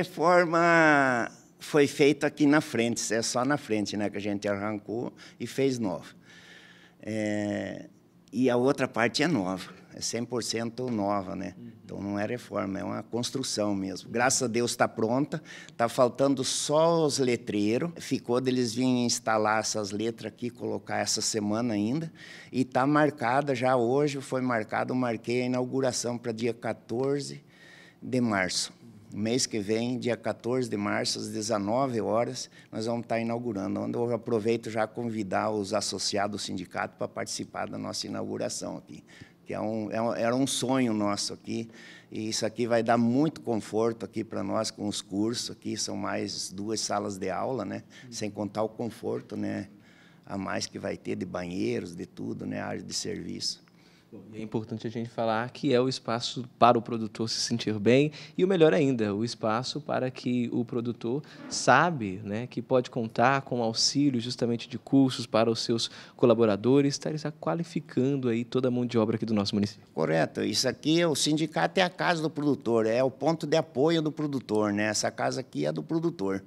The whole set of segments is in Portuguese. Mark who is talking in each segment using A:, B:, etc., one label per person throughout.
A: Reforma foi feita aqui na frente, é só na frente né, que a gente arrancou e fez nova. É, e a outra parte é nova, é 100% nova, né? Uhum. Então não é reforma, é uma construção mesmo. Graças a Deus está pronta, está faltando só os letreiros, ficou deles virem instalar essas letras aqui, colocar essa semana ainda, e está marcada já hoje, foi marcado, marquei a inauguração para dia 14 de março mês que vem, dia 14 de março, às 19 horas, nós vamos estar inaugurando, onde eu aproveito já convidar os associados do sindicato para participar da nossa inauguração aqui, que é um, é um, era um sonho nosso aqui, e isso aqui vai dar muito conforto aqui para nós com os cursos aqui, são mais duas salas de aula, né? Uhum. sem contar o conforto né? a mais que vai ter de banheiros, de tudo, né? área de serviço. E é importante a
B: gente falar que é o espaço para o produtor se sentir bem e o melhor ainda, o espaço para que o produtor sabe, né, que pode contar com auxílio justamente de cursos para os seus colaboradores, tá, está qualificando aí toda a mão de obra aqui do nosso município.
A: Correto. Isso aqui, o sindicato é a casa do produtor, é o ponto de apoio do produtor, né? Essa casa aqui é do produtor.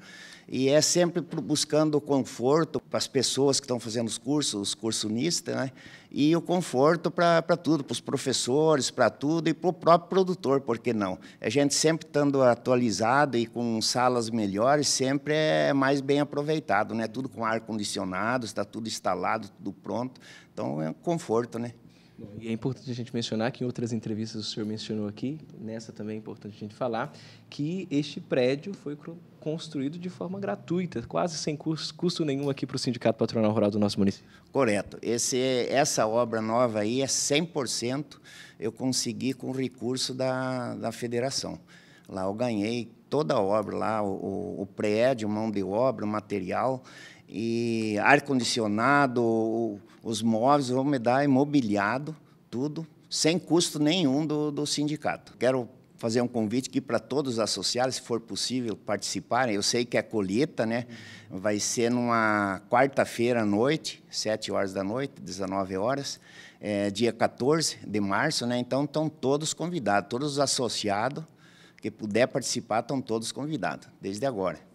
A: E é sempre buscando o conforto para as pessoas que estão fazendo os cursos, os cursunistas, né? E o conforto para para tudo, para os professores, para tudo e para o próprio produtor, por que não? A gente sempre estando atualizado e com salas melhores, sempre é mais bem aproveitado, né? Tudo com ar-condicionado, está tudo instalado, tudo pronto. Então é um conforto, né? e é importante a gente mencionar
B: que em outras entrevistas o senhor mencionou aqui, nessa também é importante a gente falar, que este prédio foi construído de forma gratuita, quase sem custo, custo nenhum aqui para o Sindicato Patronal Rural do nosso município.
A: Correto. Esse, é, essa obra nova aí é 100% eu consegui com recurso da, da federação. Lá eu ganhei toda a obra lá, o, o prédio, mão de obra, material e ar-condicionado, os móveis, vão me dar imobiliado, tudo, sem custo nenhum do, do sindicato. Quero fazer um convite aqui para todos os associados, se for possível, participarem. Eu sei que a é colheita né, uhum. vai ser numa quarta-feira à noite, 7 horas da noite, 19 horas, é, dia 14 de março, né? então estão todos convidados, todos os associados que puder participar, estão todos convidados, desde agora.